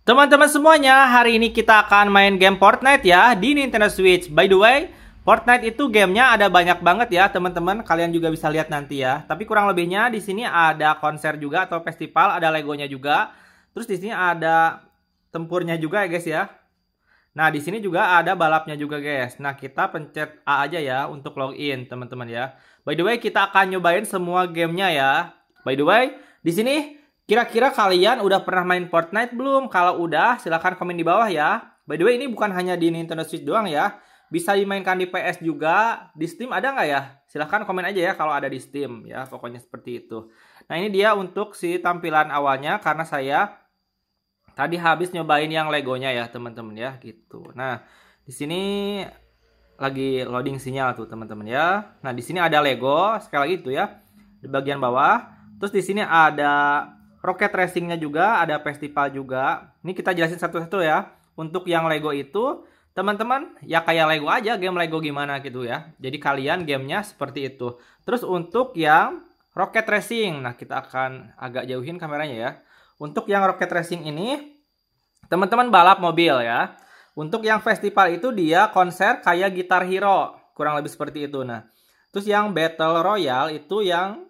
Teman-teman semuanya, hari ini kita akan main game Fortnite ya di Nintendo Switch. By the way, Fortnite itu gamenya ada banyak banget ya teman-teman. Kalian juga bisa lihat nanti ya. Tapi kurang lebihnya di sini ada konser juga atau festival, ada Legonya juga. Terus di sini ada tempurnya juga ya guys ya. Nah di sini juga ada balapnya juga guys. Nah kita pencet A aja ya untuk login teman-teman ya. By the way kita akan nyobain semua gamenya ya. By the way di sini Kira-kira kalian udah pernah main Fortnite belum? Kalau udah, silahkan komen di bawah ya. By the way, ini bukan hanya di Nintendo Switch doang ya. Bisa dimainkan di PS juga. Di Steam ada nggak ya? Silahkan komen aja ya kalau ada di Steam ya. Pokoknya seperti itu. Nah ini dia untuk si tampilan awalnya karena saya tadi habis nyobain yang Legonya ya teman-teman ya gitu. Nah di sini lagi loading sinyal tuh teman-teman ya. Nah di sini ada Lego sekali lagi itu ya di bagian bawah. Terus di sini ada roket racingnya juga, ada festival juga. Ini kita jelasin satu-satu ya. Untuk yang Lego itu, teman-teman ya kayak Lego aja, game Lego gimana gitu ya. Jadi kalian gamenya seperti itu. Terus untuk yang roket racing, nah kita akan agak jauhin kameranya ya. Untuk yang roket racing ini, teman-teman balap mobil ya. Untuk yang festival itu dia konser kayak Gitar Hero, kurang lebih seperti itu. Nah, terus yang Battle Royale itu yang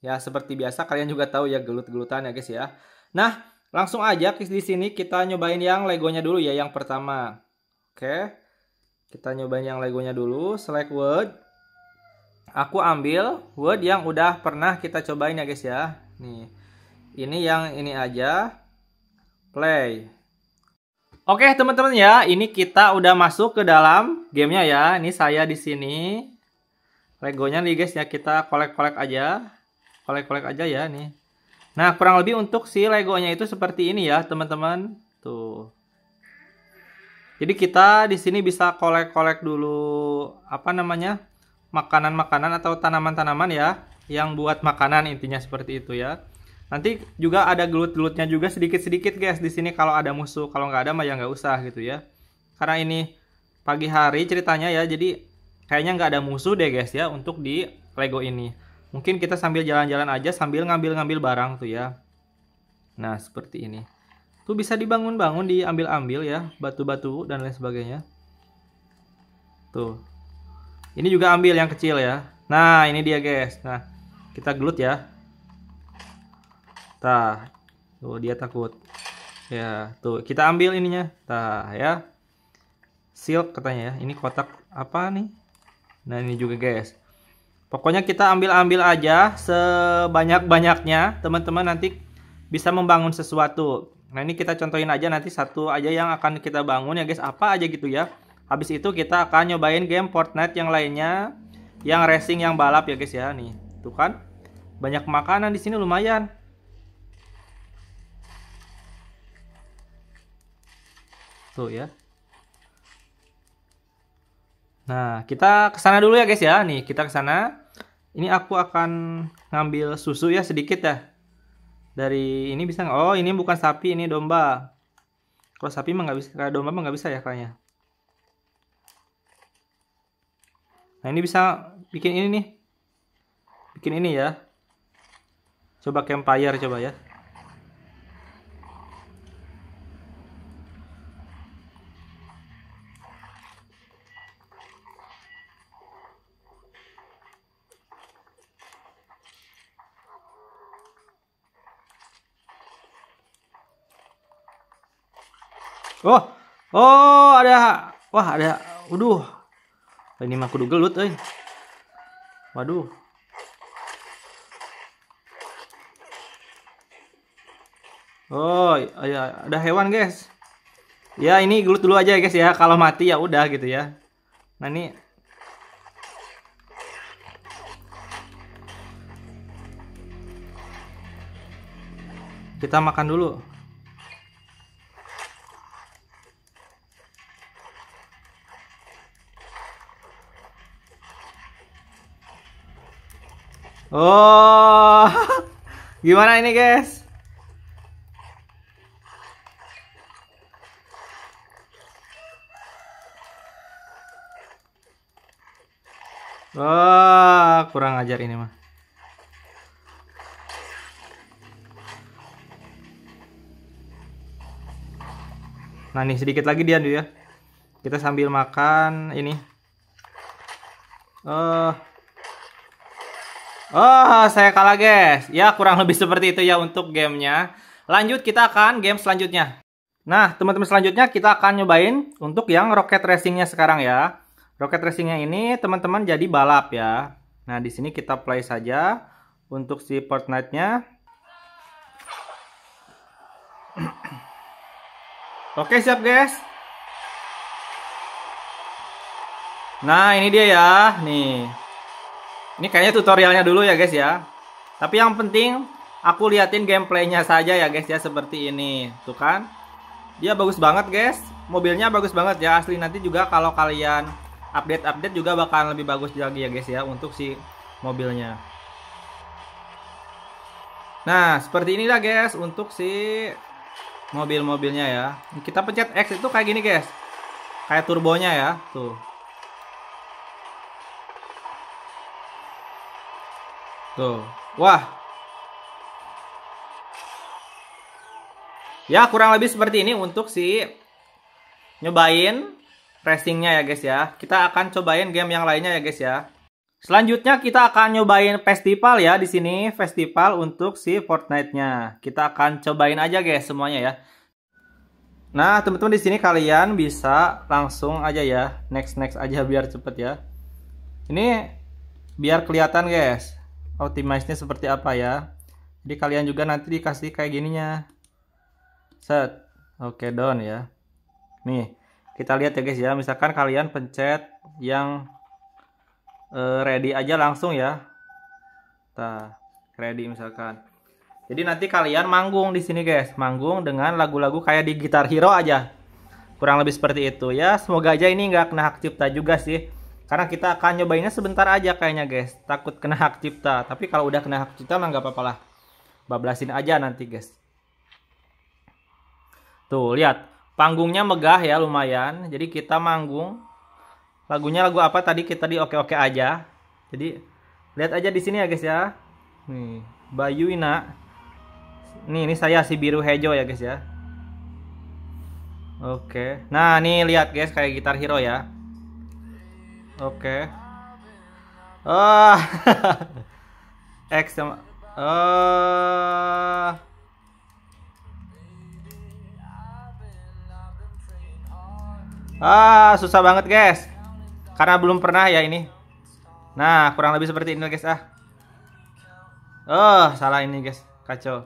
Ya, seperti biasa kalian juga tahu ya gelut-gelutan ya guys ya. Nah, langsung aja di sini kita nyobain yang legonya dulu ya yang pertama. Oke. Kita nyobain yang legonya dulu, select word. Aku ambil word yang udah pernah kita cobain ya guys ya. Nih. Ini yang ini aja. Play. Oke, teman-teman ya, ini kita udah masuk ke dalam gamenya ya. Ini saya di sini. Legonya nih guys ya, kita kolek-kolek aja kolek-kolek aja ya nih. Nah, kurang lebih untuk si legonya itu seperti ini ya, teman-teman. Tuh. Jadi kita di sini bisa kolek-kolek dulu apa namanya? makanan-makanan atau tanaman-tanaman ya yang buat makanan intinya seperti itu ya. Nanti juga ada gelut-gelutnya juga sedikit-sedikit guys di sini kalau ada musuh, kalau nggak ada mah ya nggak usah gitu ya. Karena ini pagi hari ceritanya ya, jadi kayaknya nggak ada musuh deh guys ya untuk di Lego ini. Mungkin kita sambil jalan-jalan aja sambil ngambil-ngambil barang tuh ya. Nah, seperti ini. Tuh bisa dibangun-bangun, diambil-ambil ya, batu-batu dan lain sebagainya. Tuh. Ini juga ambil yang kecil ya. Nah, ini dia guys. Nah, kita gelut ya. Tah. Tuh, dia takut. Ya, tuh kita ambil ininya. Tah, ya. Silk katanya ya. Ini kotak apa nih? Nah, ini juga guys. Pokoknya kita ambil-ambil aja sebanyak-banyaknya, teman-teman nanti bisa membangun sesuatu. Nah, ini kita contohin aja nanti satu aja yang akan kita bangun ya guys, apa aja gitu ya. Habis itu kita akan nyobain game Fortnite yang lainnya, yang racing, yang balap ya guys ya. Nih, tuh kan. Banyak makanan di sini lumayan. Tuh ya. Nah, kita ke sana dulu ya guys ya. Nih, kita ke sana. Ini aku akan ngambil susu ya sedikit ya. Dari ini bisa nggak? Oh, ini bukan sapi, ini domba. Kalau sapi mah nggak bisa, kalau domba mah nggak bisa ya kayaknya. Nah, ini bisa bikin ini nih. Bikin ini ya. Coba campfire coba ya. Oh, oh ada, wah ada, waduh, ini mah kudu gelut, eh. Waduh. Oh, ya ada hewan guys. Ya ini gelut dulu aja guys ya. Kalau mati ya udah gitu ya. Nah ini kita makan dulu. Oh, gimana ini guys? Wah, oh, kurang ajar ini mah. Nah nih sedikit lagi dia dulu ya. Kita sambil makan ini. Eh. Uh, Oh, saya kalah guys. Ya, kurang lebih seperti itu ya untuk gamenya. Lanjut, kita akan game selanjutnya. Nah, teman-teman selanjutnya kita akan nyobain untuk yang roket racingnya sekarang ya. Roket racingnya ini teman-teman jadi balap ya. Nah, di sini kita play saja untuk si Fortnite-nya. Oke, siap guys. Nah, ini dia ya. Nih, ini kayaknya tutorialnya dulu ya guys ya. Tapi yang penting aku liatin gameplaynya saja ya guys ya seperti ini. Tuh kan. Dia bagus banget guys. Mobilnya bagus banget ya asli nanti juga kalau kalian update-update juga bakalan lebih bagus lagi ya guys ya untuk si mobilnya. Nah, seperti inilah guys untuk si mobil-mobilnya ya. Kita pencet X itu kayak gini guys. Kayak turbonya ya, tuh. Tuh. Wah. Ya, kurang lebih seperti ini untuk si nyobain racingnya ya guys ya. Kita akan cobain game yang lainnya ya guys ya. Selanjutnya kita akan nyobain festival ya di sini. Festival untuk si Fortnite-nya. Kita akan cobain aja guys semuanya ya. Nah, teman-teman di sini kalian bisa langsung aja ya. Next next aja biar cepet ya. Ini biar kelihatan guys optimize-nya seperti apa ya. Jadi kalian juga nanti dikasih kayak gininya. Set. Oke, okay, down ya. Nih, kita lihat ya guys ya. Misalkan kalian pencet yang uh, ready aja langsung ya. ta? ready misalkan. Jadi nanti kalian manggung di sini guys, manggung dengan lagu-lagu kayak di Gitar Hero aja. Kurang lebih seperti itu ya. Semoga aja ini nggak kena hak cipta juga sih karena kita akan nyobainnya sebentar aja kayaknya guys takut kena hak cipta tapi kalau udah kena hak cipta mah nggak apa-apa lah bablasin aja nanti guys tuh lihat panggungnya megah ya lumayan jadi kita manggung lagunya lagu apa tadi kita di oke oke aja jadi lihat aja di sini ya guys ya nih Bayu Ina nih ini saya si biru hejo ya guys ya oke nah ini lihat guys kayak gitar hero ya Oke. Okay. Ah. X sama eh Ah, susah banget, guys. Karena belum pernah ya ini. Nah, kurang lebih seperti ini, guys, ah. Oh, salah ini, guys. Kacau.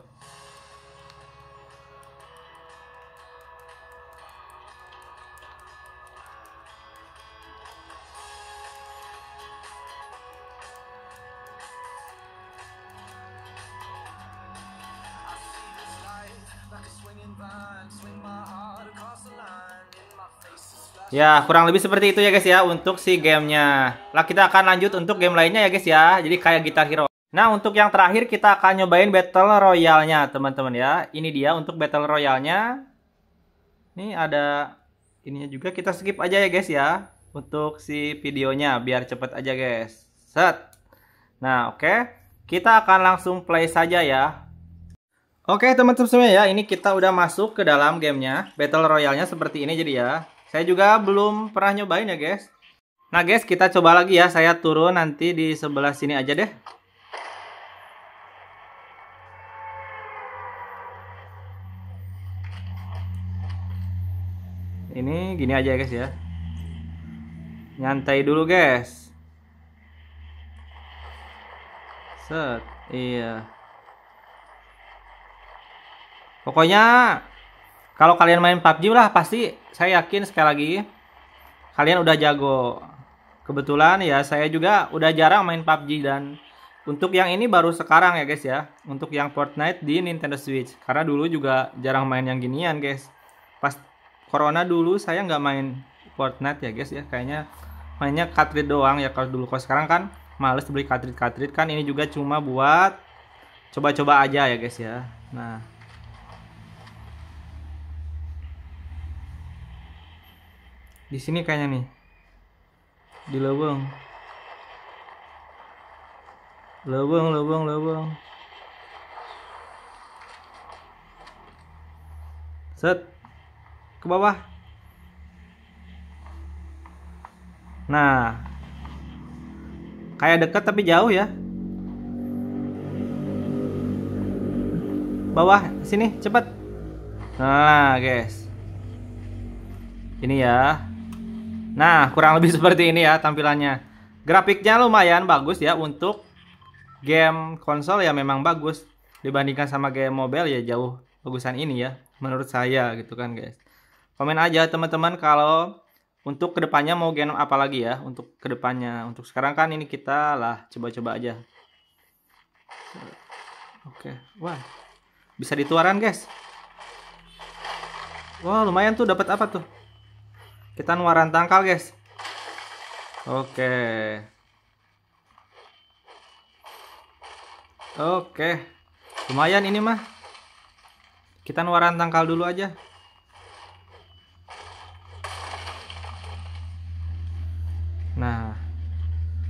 Ya, kurang lebih seperti itu ya guys ya untuk si gamenya. Lah kita akan lanjut untuk game lainnya ya guys ya. Jadi kayak Guitar Hero. Nah, untuk yang terakhir kita akan nyobain Battle Royale-nya, teman-teman ya. Ini dia untuk Battle Royale-nya. Ini ada ininya juga kita skip aja ya guys ya untuk si videonya biar cepet aja guys. Set. Nah, oke. Okay. Kita akan langsung play saja ya. Oke, okay, teman-teman semua ya, ini kita udah masuk ke dalam gamenya. Battle Royale-nya seperti ini jadi ya. Saya juga belum pernah nyobain ya guys. Nah guys, kita coba lagi ya. Saya turun nanti di sebelah sini aja deh. Ini gini aja ya guys ya. Nyantai dulu guys. Set, iya. Pokoknya kalau kalian main PUBG lah pasti saya yakin sekali lagi kalian udah jago. Kebetulan ya saya juga udah jarang main PUBG dan untuk yang ini baru sekarang ya guys ya. Untuk yang Fortnite di Nintendo Switch. Karena dulu juga jarang main yang ginian guys. Pas Corona dulu saya nggak main Fortnite ya guys ya. Kayaknya mainnya cartridge doang ya kalau dulu. Kalau sekarang kan males beli cartridge-cartridge kan ini juga cuma buat coba-coba aja ya guys ya. Nah, di sini kayaknya nih di lubang lubang lubang lubang set ke bawah nah kayak dekat tapi jauh ya bawah sini cepat nah guys ini ya Nah, kurang lebih seperti ini ya tampilannya. Grafiknya lumayan bagus ya untuk game konsol ya memang bagus dibandingkan sama game mobile ya jauh bagusan ini ya menurut saya gitu kan guys. Komen aja teman-teman kalau untuk kedepannya mau game apa lagi ya untuk kedepannya. Untuk sekarang kan ini kita lah coba-coba aja. Oke, wah bisa dituaran guys. Wah lumayan tuh dapat apa tuh? kita nuaran tangkal guys oke oke lumayan ini mah kita nuaran tangkal dulu aja nah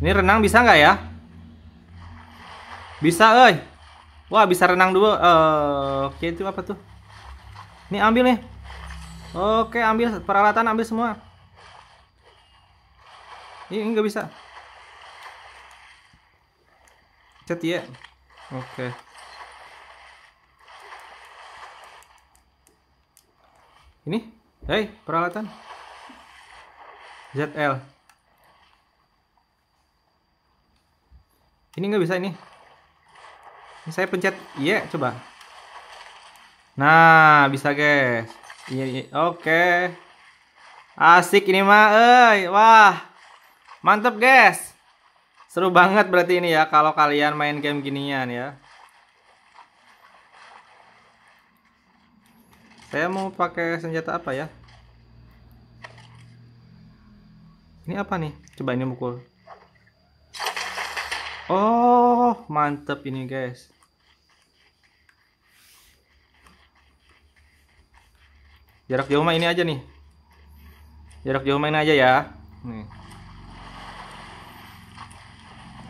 ini renang bisa nggak ya bisa eh wah bisa renang dulu eh, oke itu apa tuh ini ambil nih Oke, ambil peralatan, ambil semua. Ini nggak bisa. Cet ya. Oke. Ini, hei, peralatan. ZL. Ini nggak bisa ini. ini. Saya pencet, iya, coba. Nah, bisa guys. Iya, iya. Oke. Asik ini mah, eh. Wah. Mantep, guys. Seru banget berarti ini ya kalau kalian main game ginian ya. Saya mau pakai senjata apa ya? Ini apa nih? Coba ini mukul. Oh, mantep ini, guys. jarak jauh mah ini aja nih jarak jauh main aja ya nih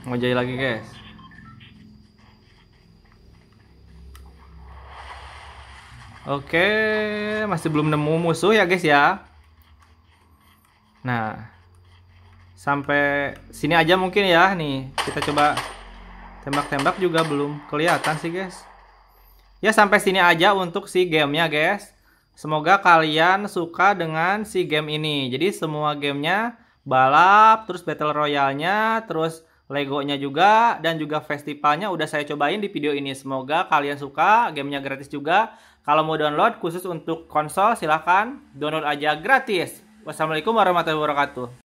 mau jahit lagi guys Oke, masih belum nemu musuh ya guys ya. Nah, sampai sini aja mungkin ya nih. Kita coba tembak-tembak juga belum kelihatan sih guys. Ya sampai sini aja untuk si gamenya guys. Semoga kalian suka dengan si game ini. Jadi semua gamenya balap, terus battle royalnya, terus legonya juga, dan juga festivalnya udah saya cobain di video ini. Semoga kalian suka, gamenya gratis juga. Kalau mau download khusus untuk konsol silahkan download aja gratis. Wassalamualaikum warahmatullahi wabarakatuh.